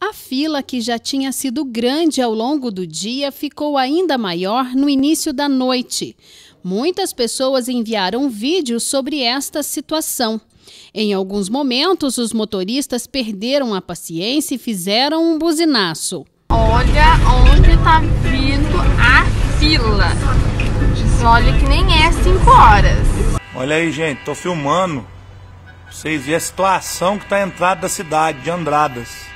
A fila, que já tinha sido grande ao longo do dia, ficou ainda maior no início da noite. Muitas pessoas enviaram vídeos sobre esta situação. Em alguns momentos, os motoristas perderam a paciência e fizeram um buzinaço. Olha onde está vindo a fila. Olha que nem é 5 horas. Olha aí, gente, tô filmando. vocês verem a situação que tá a entrada da cidade de Andradas.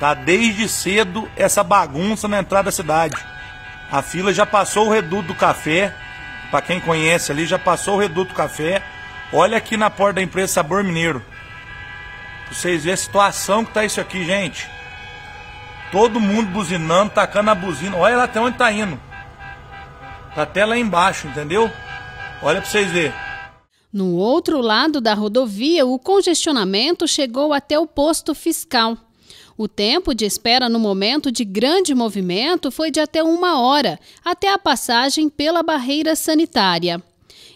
Tá desde cedo essa bagunça na entrada da cidade. A fila já passou o reduto do café. Para quem conhece ali, já passou o reduto do café. Olha aqui na porta da empresa Sabor Mineiro. Pra vocês verem a situação que tá isso aqui, gente. Todo mundo buzinando, tacando a buzina. Olha lá até onde tá indo. Tá até lá embaixo, entendeu? Olha para vocês verem. No outro lado da rodovia, o congestionamento chegou até o posto fiscal. O tempo de espera no momento de grande movimento foi de até uma hora, até a passagem pela barreira sanitária.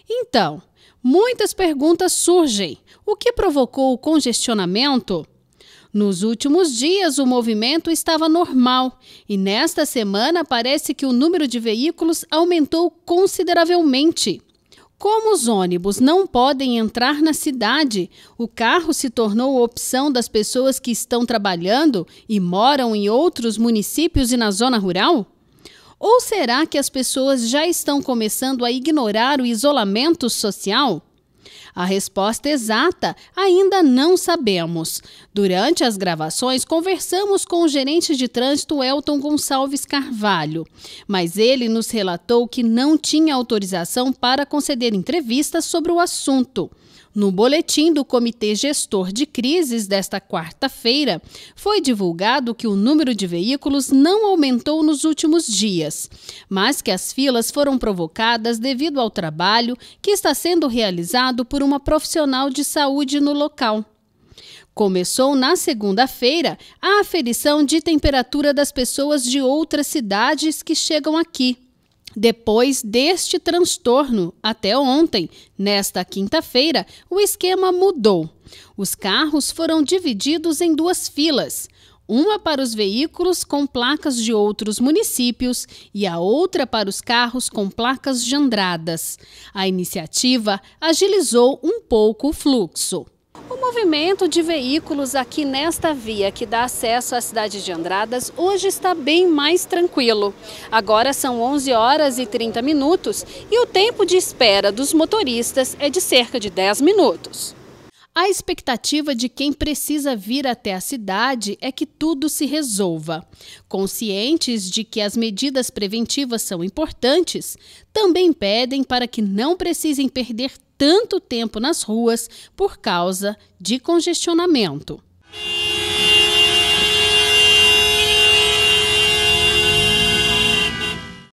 Então, muitas perguntas surgem. O que provocou o congestionamento? Nos últimos dias, o movimento estava normal e nesta semana parece que o número de veículos aumentou consideravelmente. Como os ônibus não podem entrar na cidade, o carro se tornou opção das pessoas que estão trabalhando e moram em outros municípios e na zona rural? Ou será que as pessoas já estão começando a ignorar o isolamento social? A resposta exata ainda não sabemos. Durante as gravações, conversamos com o gerente de trânsito Elton Gonçalves Carvalho, mas ele nos relatou que não tinha autorização para conceder entrevistas sobre o assunto. No boletim do Comitê Gestor de Crises desta quarta-feira, foi divulgado que o número de veículos não aumentou nos últimos dias, mas que as filas foram provocadas devido ao trabalho que está sendo realizado por uma profissional de saúde no local. Começou na segunda-feira a aferição de temperatura das pessoas de outras cidades que chegam aqui. Depois deste transtorno, até ontem, nesta quinta-feira, o esquema mudou. Os carros foram divididos em duas filas uma para os veículos com placas de outros municípios e a outra para os carros com placas de Andradas. A iniciativa agilizou um pouco o fluxo. O movimento de veículos aqui nesta via que dá acesso à cidade de Andradas hoje está bem mais tranquilo. Agora são 11 horas e 30 minutos e o tempo de espera dos motoristas é de cerca de 10 minutos. A expectativa de quem precisa vir até a cidade é que tudo se resolva. Conscientes de que as medidas preventivas são importantes, também pedem para que não precisem perder tanto tempo nas ruas por causa de congestionamento.